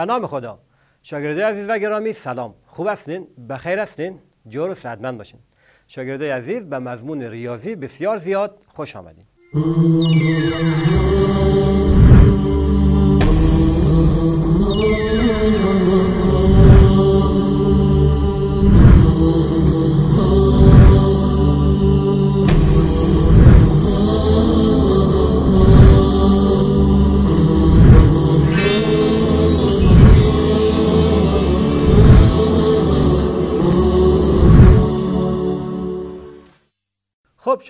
به نام خدا شاگردای عزیز و گرامی سلام خوب هستین بخیر هستین جور و سعدمند باشین شاگردای عزیز به مضمون ریاضی بسیار زیاد خوش آمدین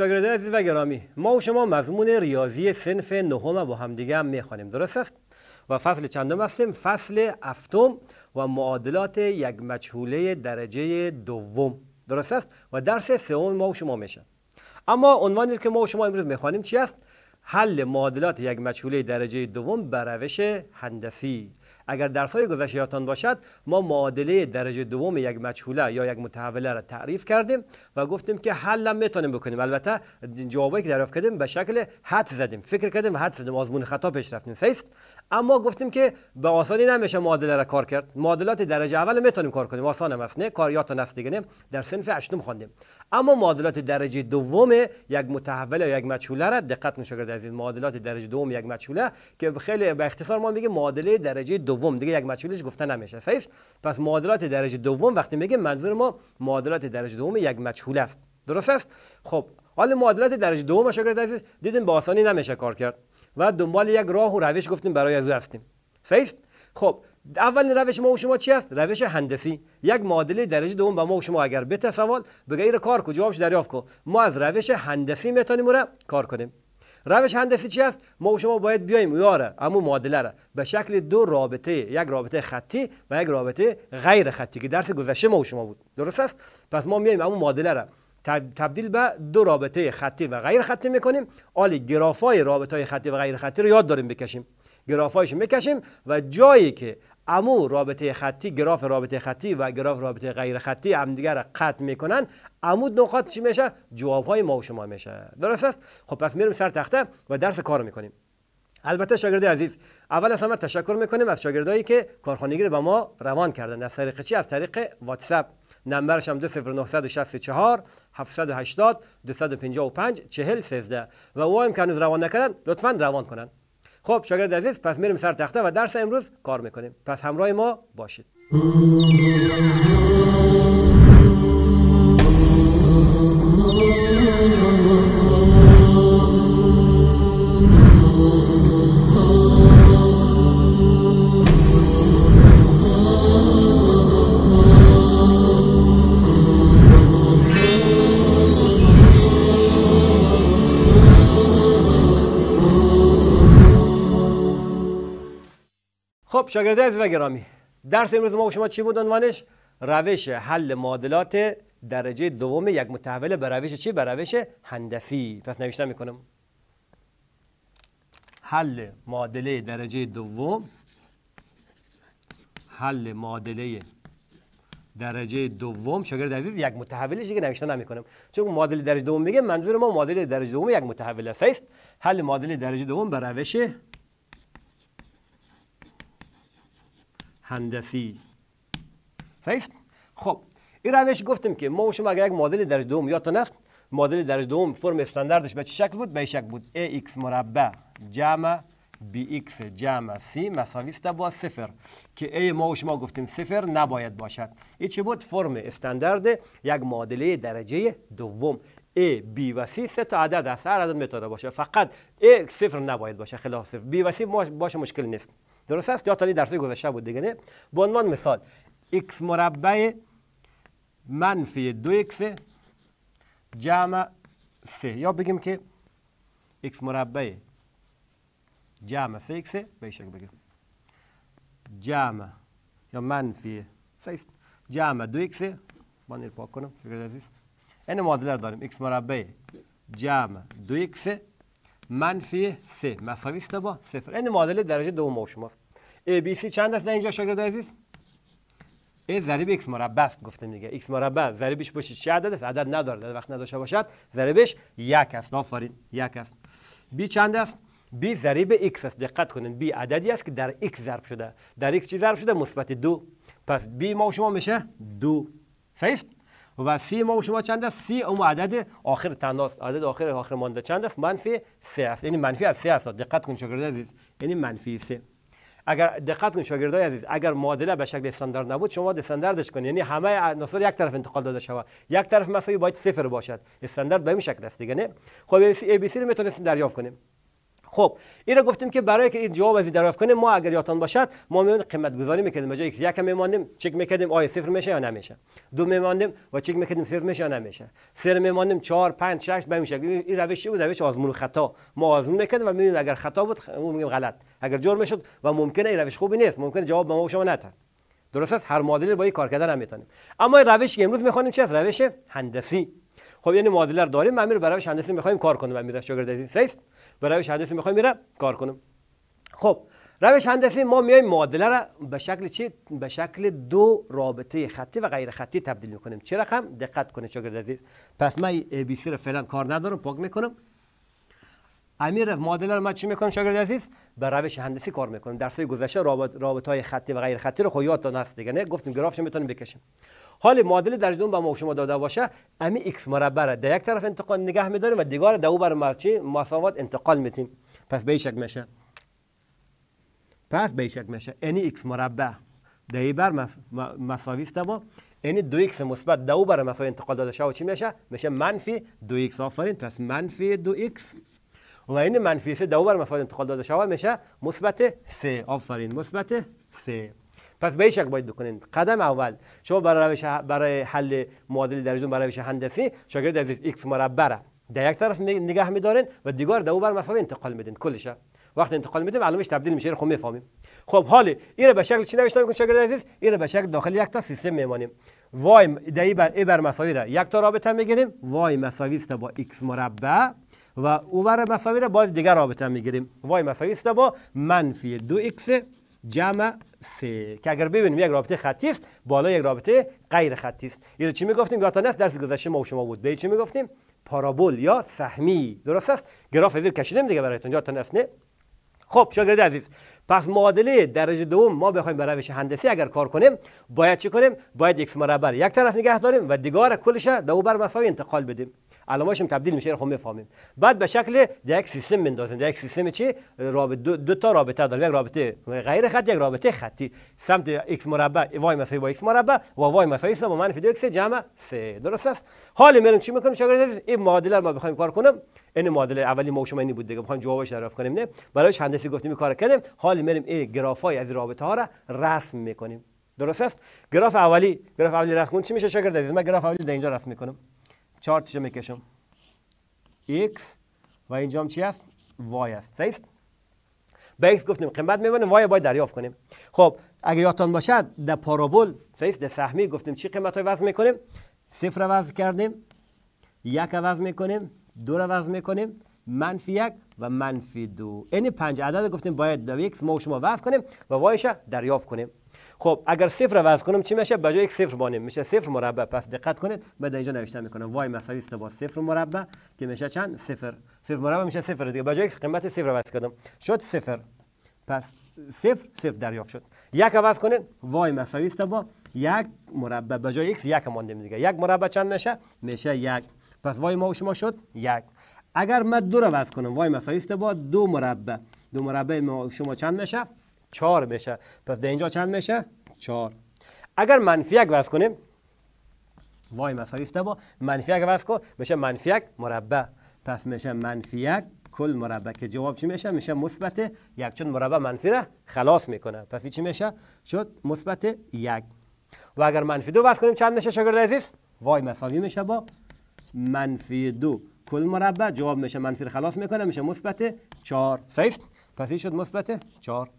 شاگرده عزیز و گرامی ما و شما مضمون ریاضی سنف نهم با همدیگه هم میخوانیم درست است و فصل چندم هستیم فصل هفتم و معادلات یک مجهوله درجه دوم درست است و درس سوم ما و شما میشه اما عنوانی که ما و شما امروز میخوانیم چی است حل معادلات یک مجهوله درجه دوم به روش هندسی اگر درس های گذشته یادتان باشد ما معادله درجه دوم یک مجهوله یا یک متحوله را تعریف کردیم و گفتیم که حل هم میتونیم بکنیم البته جوابی که دریافت کردیم به شکل حد زدیم فکر کردیم حد زدیم آزمون خطا پیش رفتیم سیست اما گفتیم که به آسانی نمیشه معادله را کار کرد معادلات درجه اول میتونیم کار کنیم آسان هم است نه کار یادتان است دیگه در صنف هشتم خواندیم اما معادلات درجه دوم یک متحوله یا یک مجهوله را دقت کرد از این معادلات درجه دوم یک مجهوله که خیلی به اختصار ما میگه معادله درجه دوم دوم دیگه یک مجهولش گفته نمیشه صحیح پس معادلات درجه دوم وقتی میگه منظور ما معادلات درجه دوم یک مجهول است درست است خب حال معادلات درجه دوم شاگرد عزیز دیدیم به آسانی نمیشه کار کرد و دنبال یک راه و روش گفتیم برای از هستیم صحیح خب اولین روش ما و شما چی است روش هندسی یک معادله درجه دوم به ما و شما اگر بته سوال بگیر کار کجا جوابش دریافت کو ما از روش هندسی میتونیم را کار کنیم روش هندسی چی است ما و شما باید بیایم یاره اما معادله را به شکل دو رابطه یک رابطه خطی و یک رابطه غیر خطی که درس گذشته ما و شما بود درست است پس ما میایم اما معادله را تبدیل به دو رابطه خطی و غیر خطی میکنیم آلی گرافای رابطه خطی و غیر خطی رو یاد داریم بکشیم گرافایش میکشیم و جایی که امو رابطه خطی گراف رابطه خطی و گراف رابطه غیر خطی همدیگر قطع میکنن امو نقاط چی میشه جواب های ما و شما میشه درست است خب پس میریم سر تخته و درس کار میکنیم البته شاگرد عزیز اول از همه تشکر میکنیم از شاگردایی که کارخانگی رو به ما روان کردن از طریق چی از طریق واتساپ نمبرش هم 20964 780 255 4013 و او که هنوز روان نکردن لطفا روان کنن خب شاگرد عزیز پس میریم سر تخته و درس امروز کار میکنیم پس همراه ما باشید شاگرده عزیز و گرامی درس امروز ما شما چی بود عنوانش روش حل معادلات درجه دوم یک متحول به روش چی به روش هندسی پس نوشتم میکنم حل معادله درجه دوم حل معادله درجه دوم شاگرد عزیز یک متحولش دیگه نوشته نمیکنم چون معادله درجه دوم میگه منظور ما معادله درجه دوم یک متحول است حل معادله درجه دوم به روش هندسی صحیح خب این روش گفتیم که ما و شما اگر یک معادل درجه دوم یا است معادل درجه دوم فرم استانداردش به چه شکل بود به شکل بود ax مربع جمع bx جمع c مساوی است با صفر که a ما و شما گفتیم صفر نباید باشد این چه بود فرم استاندارد یک معادله درجه دوم A, B و C سه تا عدد است هر عدد میتونه باشه فقط A صفر نباید باشه خلاف صفر B و C باشه مشکل نیست درست است یا تا درسای گذشته بود دیگه نه به عنوان مثال x مربع منفی دو x جمع سه یا بگیم که x مربع جمع سه x به شکل بگیم جمع یا منفی سه جمع دو x من پاک کنم فکر عزیز این معادله داریم x مربع جمع دو x منفی 3 مساوی است با 0 این معادله درجه دوم شماست ABC چند است اینجا شاگرد عزیز ای ضریب x مربع است گفتم دیگه x مربع ضریبش باشه چه عدد است عدد نداره در وقت نداشته باشد ضریبش یک است آفرین یک است بی چند است بی ضریب x است دقت کنید بی عددی است که در x ضرب شده در x چی ضرب شده مثبت دو پس بی ما شما میشه دو صحیح و سی ما و شما چند است سی اون عدد آخر تناس عدد آخر آخر مانده چند است منفی سه است یعنی منفی از سه است دقت کن شاگرد عزیز یعنی منفی سه اگر دقت کن شاگرد عزیز اگر معادله به شکل استاندارد نبود شما استانداردش کنید یعنی همه عناصر یک طرف انتقال داده شود یک طرف مساوی باید صفر باشد استاندارد به این شکل است دیگه نه خب ای بی رو میتونستیم دریافت کنیم خب این را گفتیم که برای که این جواب از دریافت کنیم ما اگر یادتان باشد ما میون قیمت گذاری میکردیم بجای ایکس یک میماندیم چک میکردیم آیا صفر میشه یا نمیشه دو میماندیم و چک میکردیم صفر میشه یا نمیشه سر میماندیم 4 5 6 به میشه این روش بود روش آزمون و خطا ما آزمون میکردیم و میبینیم اگر خطا بود میگیم غلط اگر جرم شد و ممکنه این روش خوبی نیست ممکنه جواب ما و شما درست است هر معادله با این کار کردن هم میتونیم اما روش که امروز میخوانیم چه روش هندسی خب یعنی معادله داریم ما برای هندسی میخوایم کار کنیم و میره شاگرد عزیز به روش هندسی میخوایم میره کار کنم خب روش هندسی ما میایم معادله را به شکل چی به شکل دو رابطه خطی و غیر خطی تبدیل میکنیم چه رقم دقت کنید شاگرد عزیز پس من ای بی را فعلا کار ندارم پاک میکنم امیر معادله رو ما چی میکنیم شاگرد عزیز به روش هندسی کار میکنیم در سه گذشته رابط, رابط های خطی و غیر خطی رو خود خب داشت دیگه نه گفتیم گرافش میتونیم بکشیم حال معادله در دوم با ما شما داده باشه امی x مربع را در یک طرف انتقال نگه میداریم و دیگر دو بر مرچی مساوات انتقال میتیم پس به میشه پس به میشه یعنی x مربع در بر مساوی است با یعنی دو x مثبت دو بر مساوی انتقال داده شو چی میشه میشه منفی دو x آفرین پس منفی دو x و این منفی سه دو بر مفاد انتقال داده شود میشه مثبت سه آفرین مثبت سه. پس به شک باید بکنید قدم اول شما برای روش برای حل معادله در برای روش هندسی شاگرد عزیز x مربع در یک طرف نگه می‌دارید و دیگر دو بر مفاد انتقال میدین کلش وقتی انتقال میدین معلومش تبدیل میشه خب میفهمیم خب حال این رو به شکل چی نوشتم میکنید شاگرد عزیز این را به شکل داخل یک تا سیستم میمانیم وای دهی بر ای بر مساوی را یک تا رابطه میگیریم وای مساوی است با x مربع و اوور مساوی را باز دیگر رابطه میگیریم وای مساوی است با منفی دو x جمع سه که اگر ببینیم یک رابطه خطی است بالا یک رابطه غیر خطی است اینو چی میگفتیم یادتان هست درس گذشته ما و شما بود به چی میگفتیم پارابول یا سهمی درست است گراف زیر کشیدیم دیگه برایتون یادتان هست نه خب شاگرد عزیز پس معادله درجه دوم ما بخوایم به روش هندسی اگر کار کنیم باید چی کنیم باید x مربع یک طرف نگه داریم و دیگار کلش دو بر مساوی انتقال بدیم علاوهشم تبدیل میشه خب میفهمیم بعد به شکل یک سیستم میندازیم یک سیستم چی رابطه دو, دو, تا رابطه داره یک رابطه غیر خطی یک رابطه خطی سمت x مربع y مساوی با x مربع و y مساوی با منفی 2 x جمع 3 درست است حالا میرم چی میکنیم شاگرد عزیز این معادله رو ما بخوایم کار کنیم این معادله اولی ما شما بود دیگه میخوایم جوابش دریافت کنیم نه برایش هندسی گفتیم کار کردیم حالا میرم این گرافای از رابطه ها را رسم میکنیم درست است گراف اولی گراف اولی رسم چی میشه شاگرد عزیز من گراف اولی در اینجا رسم میکنم چهار میکشم x و اینجام چی است y است صحیح به x گفتیم قیمت میبینیم وای باید دریافت کنیم خب اگه یادتان باشد در پارابول صحیح در سهمی گفتیم چی قیمت های وضع میکنیم صفر وضع کردیم یک وضع میکنیم دو رو میکنیم منفی یک و منفی دو این یعنی پنج عدد گفتیم باید در یک ما شما وصل کنیم و وایش دریافت کنیم خب اگر صفر وضع کنم چی میشه به جای یک صفر بانیم میشه صفر مربع پس دقت کنید من اینجا نوشته میکنم وای مساوی است با صفر مربع که میشه چند صفر صفر مربع میشه صفر دیگه به جای یک قیمت صفر وضع کردم شد صفر پس صفر صفر دریافت شد یک عوض کنید وای مساوی است با یک مربع به جای یک یک ماندیم دیگه یک مربع چند میشه میشه یک پس وای ما و شما شد یک اگر من دو رو کنم وای مسایست با دو مربع دو مربع شما چند میشه؟ چهار میشه پس در اینجا چند میشه؟ چهار اگر منفی یک وز کنیم وای مسایست با منفی یک وز کن میشه منفی یک مربع پس میشه منفی یک کل مربع که جواب چی میشه میشه مثبت یک چون مربع منفی را خلاص میکنه پس چی میشه شد مثبت یک و اگر منفی دو وز کنیم چند میشه شاگرد عزیز وای مساوی میشه با منفی دو کل مربع جواب میشه منفی خلاص میکنه میشه مثبت 4 صحیح پس این شد مثبت 4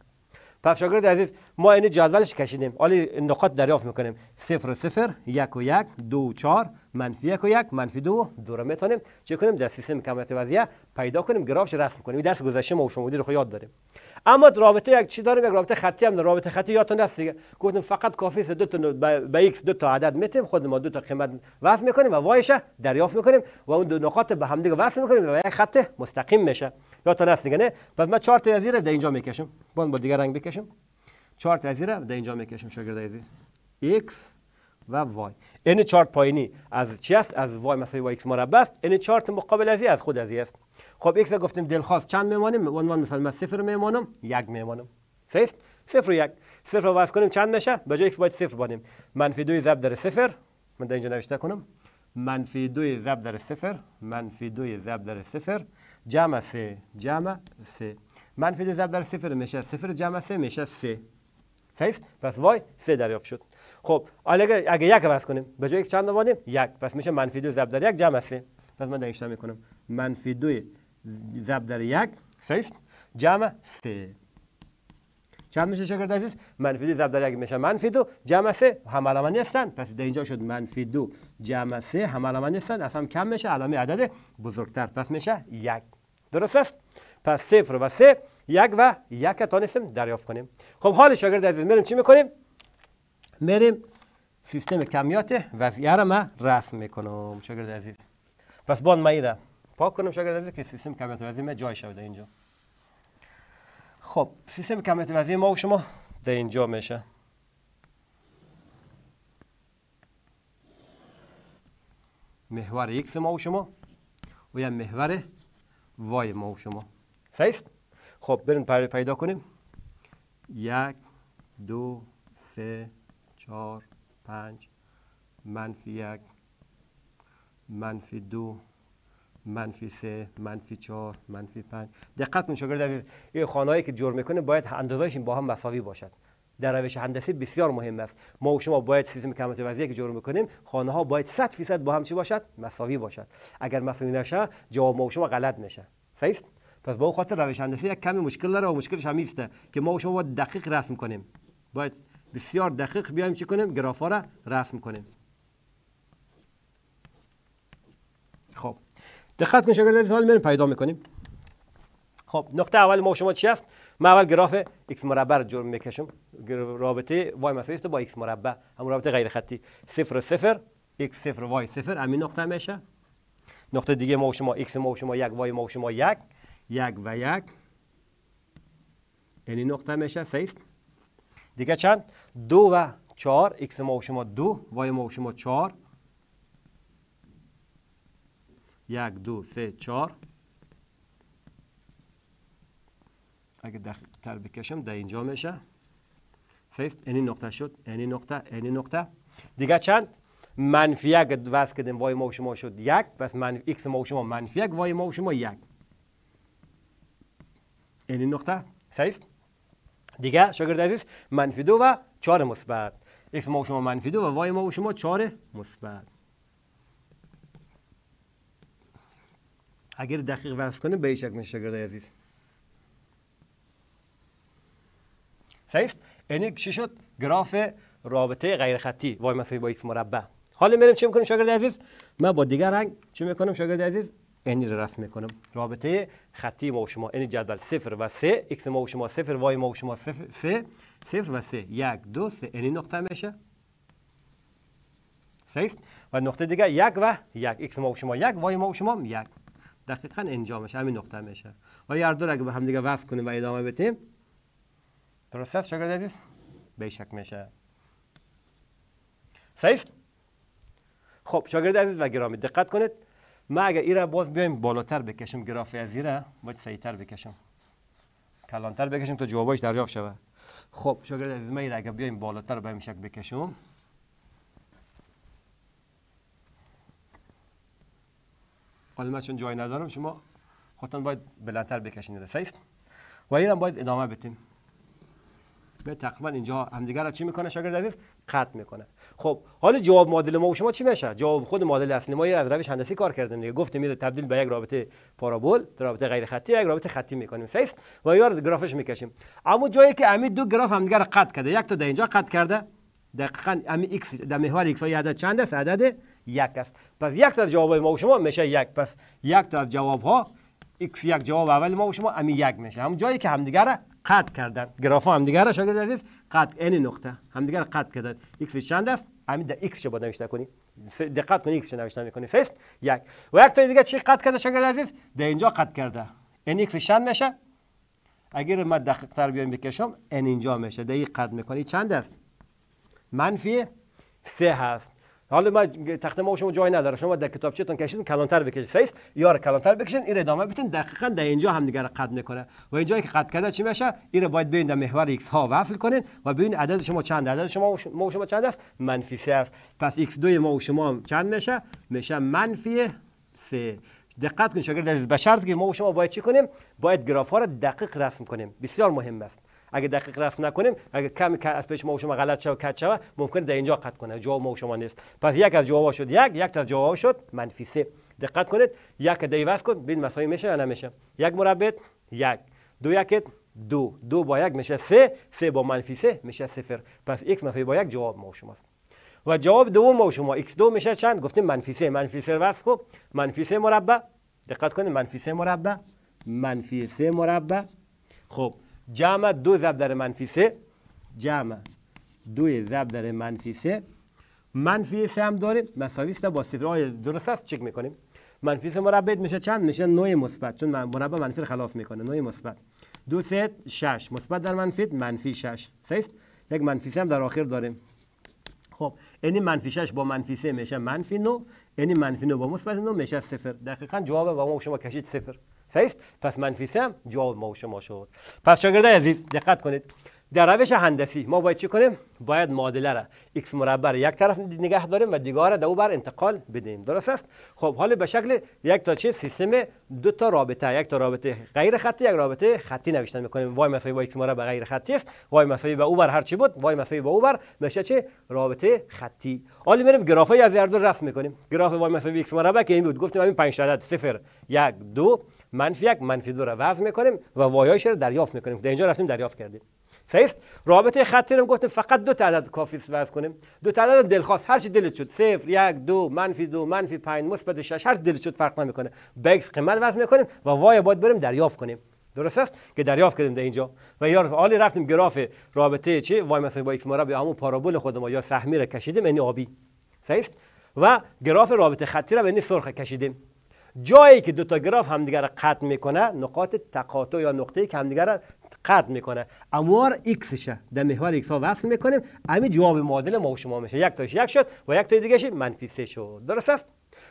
پس شاگرد عزیز ما این جدولش کشیدیم حالی نقاط دریافت میکنیم صفر و صفر یک و یک دو و منفی یک و یک منفی دو دو رو میتونیم چه کنیم در سیستم کمیت وضعیه پیدا کنیم گرافش رسم کنیم درس گذشته ما و شما رو یاد داریم اما رابطه یک چی داریم یک رابطه خطی هم رابطه خطی یادتون هست دیگه گفتم فقط کافی است دو تا به ایکس دو تا عدد میتیم خود ما دو تا قیمت وصل میکنیم و وایشه دریافت میکنیم و اون دو نقاط به هم دیگه وصل میکنیم و یک خط مستقیم میشه تا نفس دیگه نه پس من چهار تا از در اینجا میکشم باز با دیگه رنگ بکشم چهار تا از در اینجا میکشم شاگرد عزیز x و y. این چارت پایینی از چی است از y مثلا y x مربع است این چارت مقابل از از خود از است خب x گفتیم دلخواست چند میمانیم به عنوان مثلا من صفر میمانم یک میمانم سیست صفر و یک صفر رو کنیم چند میشه به جای x باید صفر بانیم منفی 2 ضرب در صفر من در اینجا نوشته کنم منفی دوی ضرب در صفر منفی دوی ضرب در صفر جمع سه جمع سه منفی دوی ضرب در صفر میشه صفر جمع سه میشه سه صحیح پس وای سه دریافت شد خب اگه, یک عوض کنیم به جای یک چند آوردیم یک پس میشه منفی دوی ضرب در یک جمع سه پس من دقیقش میکنم منفی دوی ضرب در یک صحیح جمع سه چند میشه شاگرد عزیز منفی دو ضرب در یک میشه منفی دو جمع سه هم علامه نیستن پس در اینجا شد منفی دو جمع سه هم علامه نیستن اصلا هم کم میشه علامه عدد بزرگتر پس میشه یک درست است پس صفر و سه یک و یک تانستیم دریافت کنیم خب حال شاگرد عزیز میریم چی میکنیم میریم سیستم کمیات وضعیه را رسم میکنم شاگرد عزیز پس بان ما را پاک کنم شاگرد عزیز که سیستم کمیات وضعیه جای شده اینجا خب سیستم کمیت وضعی ما و شما در اینجا میشه محور ایکس ما و شما و یا محور وای ما و شما سیست خب بریم پیدا کنیم یک دو سه چهار پنج منفی یک منفی دو منفی سه منفی چهار منفی پنج دقت کن شاگرد عزیز این خانهایی که جور میکنه باید اندازه‌اش با هم مساوی باشد در روش هندسی بسیار مهم است ما و شما باید سیستم کمات وضعی که جرم میکنیم خانه ها باید 100 فیصد با هم چی باشد مساوی باشد اگر مساوی نشه جواب ما و شما غلط میشه صحیح پس با خاطر روش هندسی یک کمی مشکل داره و مشکلش هم که ما و شما باید دقیق رسم کنیم باید بسیار دقیق بیایم چی کنیم گرافا را رسم کنیم خب دقت کن شاگرد عزیز حال میریم پیدا میکنیم خب نقطه اول ما شما چی است ما اول گراف x مربع رو جرم میکشم رابطه y مساوی است با x مربع هم رابطه غیر خطی 0 0 x 0 y 0 همین نقطه میشه نقطه دیگه ما شما x ما شما 1 y ما شما 1 1 و 1 یعنی نقطه میشه سیست دیگه چند 2 و 4 x ما شما 2 y ما شما 4 یک دو سه چهار اگه دقیق تر بکشم در اینجا میشه سیست اینی نقطه شد اینی نقطه اینی نقطه دیگه چند منفی یک وز کردیم وای ما شما شد یک پس من ایکس ما شما منفی یک وای ما شما یک اینی نقطه سیست دیگه شاگرد عزیز منفی دو و چهار مثبت ایکس ما و شما منفی دو و وای ما و شما چهار مثبت اگر دقیق وصف کنه به شک میشه شاگرد عزیز صحیح اینه یعنی چی شد گراف رابطه غیر خطی وای مساوی با x مربع حالا میریم چی میکنیم شاگرد عزیز من با دیگر رنگ چی میکنم شاگرد عزیز اینی رو رسم میکنم رابطه خطی ما و شما این یعنی جدول صفر و سه x ما و شما صفر وای ما و شما صفر سه صفر و سه یک دو سه این یعنی نقطه میشه صحیح و نقطه دیگه یک و یک x ما و شما یک وای ما و شما یک دقیقا انجامش همین نقطه میشه و یار دو اگه به هم دیگه وصل کنیم و ادامه بدیم درست شاگرد عزیز بیشک میشه صحیح خب شاگرد عزیز و گرامی دقت کنید ما اگر این باز بیایم بالاتر بکشم گرافی از ایره باید سیتر بکشم کلانتر بکشیم تا جوابش دریافت شوه خب شاگرد عزیز ما اگه بیایم بالاتر به شکل بکشم حالا من چون جای ندارم شما خودتان باید بلندتر بکشین رسیست و این هم باید ادامه بتیم به تقریبا اینجا همدیگر رو چی میکنه شاگرد عزیز قطع میکنه خب حالا جواب معادله ما و شما چی میشه جواب خود معادله اصلی ما یه از روش هندسی کار کردیم دیگه گفته میره تبدیل به یک رابطه پارابول رابطه غیر خطی یک رابطه خطی میکنیم فیست و یار گرافش میکشیم اما جایی که امید دو گراف همدیگر قطع کرده یک تا در اینجا قطع کرده دقیقا امی x، در محور x های عدد چند است عدد یک است پس یک تا از جواب ما و شما میشه یک پس یک تا از جواب ها ایکس یک جواب اول ما و شما امی یک میشه همون جایی که همدیگر را قطع کردن گراف ها همدیگر را شاگرد عزیز قطع این نقطه همدیگر را قطع کردن ایکس چند است همین در x شو نوشته کنی دقت کنی x شو نوشته میکنی فست یک و یک تا دیگه چی قطع کرده شاگرد عزیز در اینجا قطع کرده این x چند میشه اگر ما دقیق تر بیایم بکشم این اینجا میشه این قد میکنی چند است منفی سه هست حالا ما تخت ما شما جای نداره شما در چتون کشیدین کلانتر بکشید سیس یا کلانتر بکشید این ادامه بتین دقیقا در اینجا هم دیگه قد میکنه و اینجایی که قد کرده چی میشه این باید ببین در محور ایکس ها وصل کنین و ببین عدد شما چند عدد شما ما شما چند است منفی سه است پس x 2 ما و شما چند میشه میشه منفی 3 دقت کن شاگرد عزیز به شرط که ما و شما باید چی کنیم باید گراف ها را دقیق رسم کنیم بسیار مهم است اگه دقیق رفت نکنیم اگر کمی از پیش ما و شما غلط شد کچ شود ممکن در اینجا قطع کنه جواب ما و شما نیست پس یک از جواب شد یک یک از جواب شد منفی سه دقت کنید یک واسه کن بین مساوی میشه یا نمیشه یک مربع یک دو یکت دو دو با یک میشه سه سه با منفی سه میشه صفر پس x منفی با یک جواب ما و شماست و جواب دوم ما و شما x دو میشه چند گفتیم منفی سه منفی سه وصل کو منفی سه مربع دقت کنید منفی سه مربع منفی سه مربع خب جمع دو ضرب در منفی سه جمع دو در منفی سه منفی سه هم داریم مساوی با صفر درست است چک میکنیم منفی سه مربع میشه چند میشه نوع مثبت چون مربع منفی رو خلاص میکنه نوع مثبت دو سه شش مثبت در منفی منفی شش یک منفی سه هم در آخر داریم خب یعنی منفی شش با منفی سه میشه منفی نو یعنی منفی نو با مثبت نو میشه صفر دقیقا جواب با ما شما کشید صفر است پس منفی سه هم جواب ما و شما شد پس شاگردای عزیز دقت کنید در روش هندسی ما باید چی کنیم باید معادله را x مربع را یک طرف نگه داریم و دیگه را دو بر انتقال بدیم درست است خب حالا به شکل یک تا چه سیستم دو تا رابطه یک تا رابطه غیر خطی یک رابطه خطی نوشته میکنیم وای مساوی با x مربع غیر خطی است وای مساوی با او بر هر چی بود وای مساوی با او بر میشه چه رابطه خطی حالا میریم گرافای از هر دو رسم میکنیم گراف وای مساوی x مربع که این بود گفتیم همین 5 عدد 0 1 2 منفی یک منفی دو را وضع میکنیم و وایایش را دریافت میکنیم در اینجا رفتیم دریافت کردیم صحیح رابطه خطی رو گفتیم فقط دو تعداد کافی است وضع کنیم دو تعداد دلخواست هر چی دلت شد صفر یک دو منفی دو منفی 5 مثبت 6 هر دلت شد فرق نمیکنه به یک قیمت وضع میکنیم و وای باید بریم دریافت کنیم درست است که دریافت کردیم در اینجا و یا عالی رفتیم گراف رابطه چی وای مثلا با ایکس مربع به همون پارابول خود ما یا سهمی را کشیدیم یعنی آبی صحیح و گراف رابطه خطی را به این یعنی سرخ کشیدیم جایی که دو تا گراف همدیگر را قطع میکنه نقاط تقاطع یا نقطه‌ای که همدیگر را قطع میکنه اموار ایکس شه در محور ایکس ها وصل میکنیم همین جواب معادله ما و شما میشه یک تاش یک شد و یک تا دیگه منفی سه شد درست است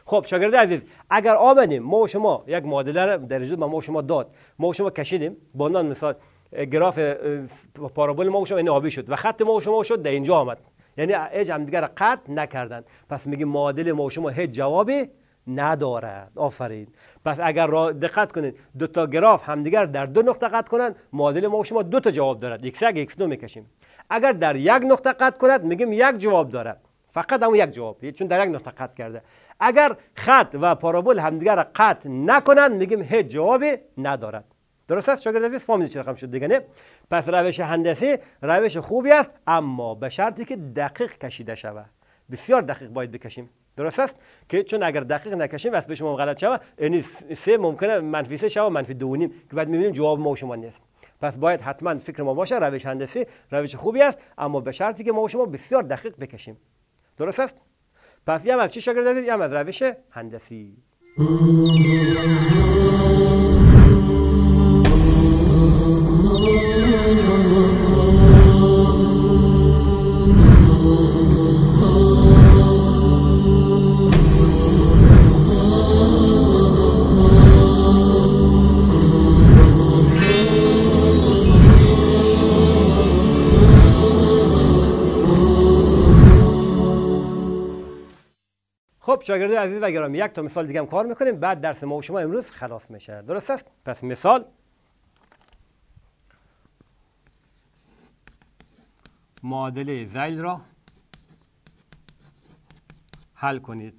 خب شاگرد عزیز اگر آمدیم ما و شما یک معادله رو در جدول ما و شما داد ما و شما کشیدیم با نان مثال گراف پارابول ما و شما این آبی شد و خط ما و شما شد در اینجا آمد یعنی اج هم دیگر قطع نکردن پس میگیم معادل ما و شما هیچ جوابی ندارد آفرین پس اگر را دقت کنید دو تا گراف همدیگر در دو نقطه قطع کنند معادل ما و شما دو تا جواب دارد یک میکشیم اگر در یک نقطه قطع کند میگیم یک جواب دارد فقط اون یک جواب چون در یک نقطه قطع کرده اگر خط و پارابول همدیگر را قطع نکنند میگیم هیچ جوابی ندارد درست است شاگرد عزیز فهمید چه رقم شد دیگه پس روش هندسی روش خوبی است اما به شرطی که دقیق کشیده شود بسیار دقیق باید بکشیم درست است که چون اگر دقیق نکشیم واسه شما غلط شوه یعنی سه ممکنه منفی سه شوه منفی دو نیم که بعد میبینیم جواب ما و شما نیست پس باید حتما فکر ما باشه روش هندسی روش خوبی است اما به شرطی که ما شما بسیار دقیق بکشیم درست است پس یه از چی شاگرد دادید یه از روش هندسی شاگرد عزیز و گرامی یک تا مثال دیگه هم کار میکنیم بعد درس ما و شما امروز خلاص میشه درست است پس مثال معادله زیل را حل کنید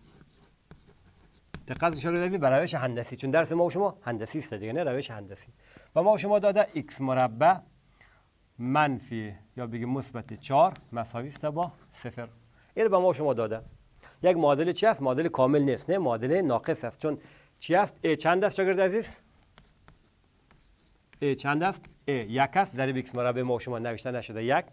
دقت شاگرد عزیز به روش هندسی چون درس ما و شما هندسی است دیگه نه روش هندسی و ما و شما داده x مربع منفی یا بگیم مثبت 4 مساوی است با صفر. این به ما و شما داده یک معادل چی است معادل کامل نیست نه معادل ناقص است چون چی است ای چند است شاگرد عزیز ای چند است ای یک است ضرب x مربع ما شما نوشته نشده یک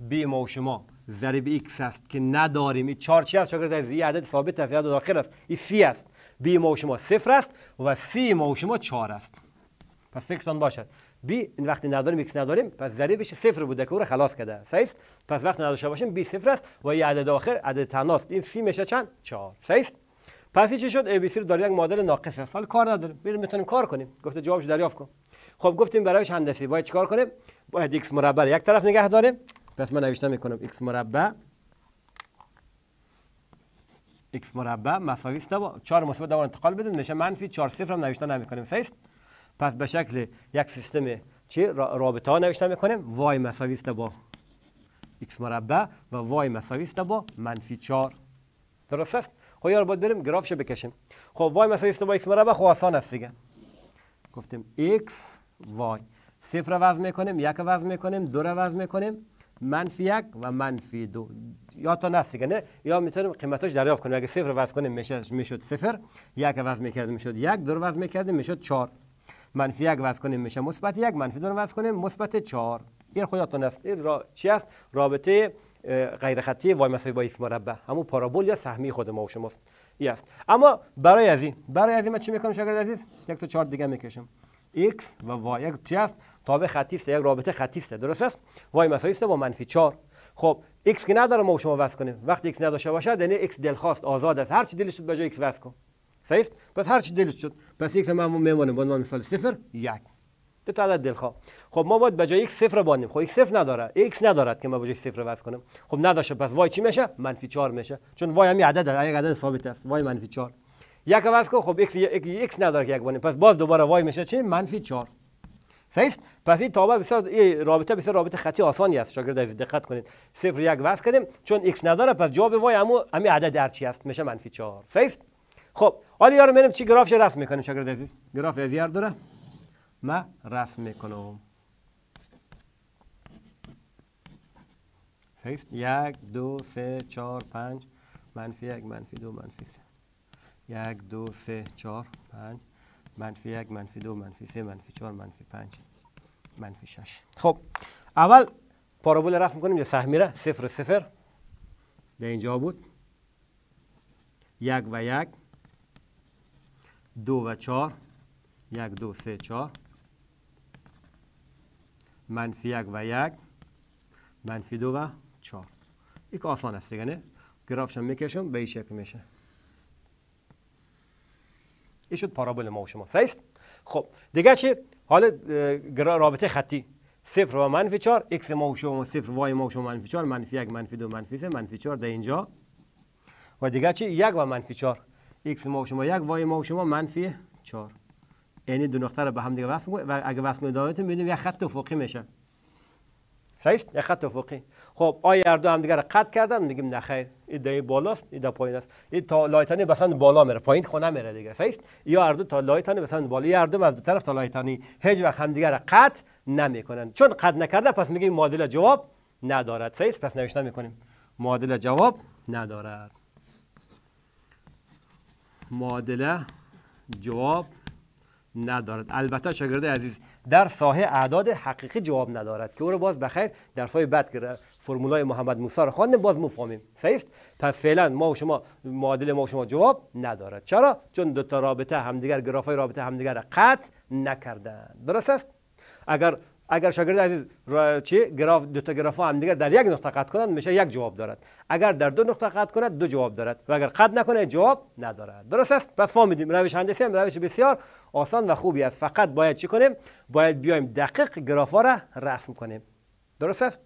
بی ما شما ضریب x است که نداریم این چهار چی است شاگرد عزیز این عدد ثابت است عدد داخل است این سی است بی ما شما صفر است و سی ما شما 4 است پس فکرتان باشد بی این وقتی نداریم x نداریم پس ضریبش صفر بوده که او را خلاص کرده صحیح پس وقتی نداشته باشیم b صفر است و یه عدد آخر عدد تناست این سی میشه چند 4 صحیح پس چی شد ای رو داره یک معادله ناقص است کار نداریم بریم میتونیم کار کنیم گفته جوابش دریافت کن خب گفتیم برایش هندسی باید چیکار کنیم باید x مربع یک طرف نگه داریم پس من نوشتم میکنم x مربع x مربع مساوی است با 4 مثبت دوباره انتقال بدیم میشه منفی 4 صفر هم نوشته نمیکنیم صحیح پس به شکل یک سیستم چی رابطه ها نوشته میکنیم وای مساوی است با x مربع و وای مساوی است با منفی 4 درست است خب یار باید بریم گرافش بکشیم خب وای مساوی است با x مربع خب آسان است دیگه گفتیم x وای صفر وزن میکنیم یک وزن میکنیم دو رو وزن میکنیم منفی یک و منفی دو یا تا نست دیگه نه یا میتونیم قیمتاش دریافت کنیم اگه صفر وزن کنیم میشد صفر یک وزن میکردیم میشد یک دو وزن میکردیم میشد 4. منفی یک وضع کنیم میشه مثبت یک منفی دو وضع کنیم مثبت چهار این خودتون است این را... چی است رابطه غیر خطی وای مساوی با ایکس مربع همون پارابول یا سهمی خود ما و شماست است اما برای از این برای از این من چی میکنم شاگرد عزیز یک تا چهار دیگه میکشم x و y یک چی است تابع خطی است یک رابطه خطی است درست است وای مساوی است با منفی 4 خب x که نداره ما و شما وصل کنیم وقتی x نداشته باشه یعنی x دلخواست آزاد است هر چی دلش به جای x وصل کن صحیح پس هر چی دلش شد پس یک ما میمونه به عنوان مثال صفر یک دو تا عدد دلخواه خب ما باید به جای یک صفر بانیم خب یک صفر نداره ایکس ندارد که ما به جای صفر واسه کنم خب نداشه پس وای چی میشه منفی 4 میشه چون وای هم عدد یک عدد ثابت است وای منفی 4 یک عوض کو خب ایکس ایکس نداره که یک بانیم پس باز دوباره وای میشه چی منفی 4 صحیح پس این تابع بسیار این رابطه بسیار رابطه خطی آسانی است شاگرد عزیز دقت کنید صفر یک واسه کردیم چون ایکس نداره پس جواب وای همو همین عدد چی است میشه منفی 4 صحیح خب حالا یارو منم چی گرافش رسم میکنیم شاگرد عزیز گراف از یار داره من رسم میکنم یک دو سه چهار پنج منفی یک منفی دو منفی سه یک دو سه چهار پنج منفی یک منفی دو منفی سه منفی چهار منفی پنج منفی شش خب اول پارابول رسم کنیم یه سهمیره صفر صفر در اینجا بود یک و یک دو و چهار یک دو سه چهار منفی یک و یک منفی دو و چهار یک آسان است دیگه نه گرافشم میکشم به این شکل میشه این شد پارابول ما و شما سیست خب دیگه چی حالا رابطه خطی صفر و منفی 4 اکس ما و شما صفر وای ما و شما منفی چار، منفی یک، منفی دو، منفی سه، منفی 4 در اینجا و دیگه چی یک و منفی 4 x ما و شما یک وای ما شما منفی 4 یعنی دو نقطه رو به هم دیگه وصل و اگه وصل کنید دایره یا یک خط افقی میشه صحیح یک خط افقی خب آیا هر دو هم دیگه رو قطع کردن میگیم نه خیر ایده بالاست ایده پایین است این تا لایتانی بسند بالا میره پایین خونه میره دیگه صحیح یا هر دو تا لایتانی بسند بالا هر دو از دو طرف تا لایتانی هیچ وقت هم دیگه رو قطع نمیکنن چون قطع نکرده پس میگیم معادله جواب ندارد صحیح پس نوشتن میکنیم معادله جواب ندارد معادله جواب ندارد البته شاگرد عزیز در ساحه اعداد حقیقی جواب ندارد که او رو باز بخیر در سایه بعد که فرمولای محمد موسی رو خواندیم باز مفهمیم صحیح پس فعلا ما و شما معادله ما و شما جواب ندارد چرا چون دو تا رابطه همدیگر گرافای رابطه همدیگر قطع نکردند درست است اگر اگر شاگرد عزیز چی گراف دو تا گراف هم دیگر در یک نقطه قطع کنند میشه یک جواب دارد اگر در دو نقطه قطع کند دو جواب دارد و اگر قطع نکنه جواب ندارد درست است پس فهمیدیم روش هندسی هم روش بسیار آسان و خوبی است فقط باید چی کنیم باید بیایم دقیق گراف ها را رسم کنیم درست است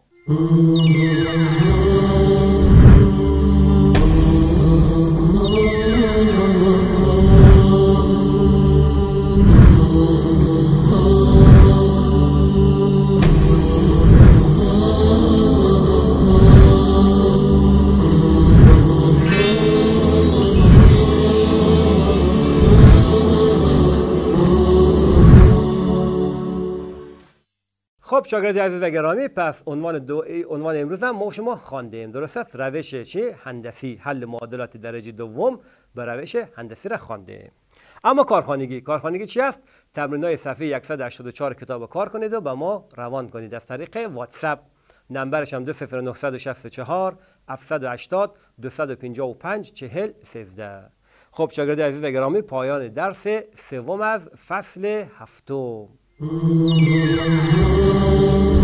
شاگرد عزیز و گرامی پس عنوان دو عنوان امروز هم ما شما خواندیم ایم درست است روش چی هندسی حل معادلات درجه دوم به روش هندسی را خوانده اما کارخانگی کارخانگی چی است تمرین های صفحه 184 کتاب کار کنید و به ما روان کنید از طریق واتساپ نمبرش هم 20964 780 255 40 13 خب شاگرد عزیز و گرامی پایان درس سوم از فصل هفتم Oh.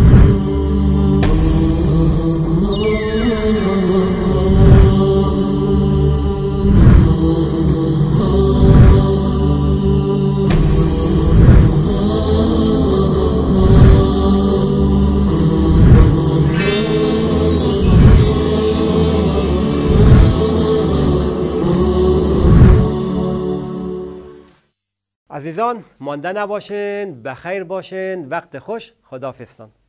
عزیزان مانده نباشین بخیر باشین وقت خوش خدافستان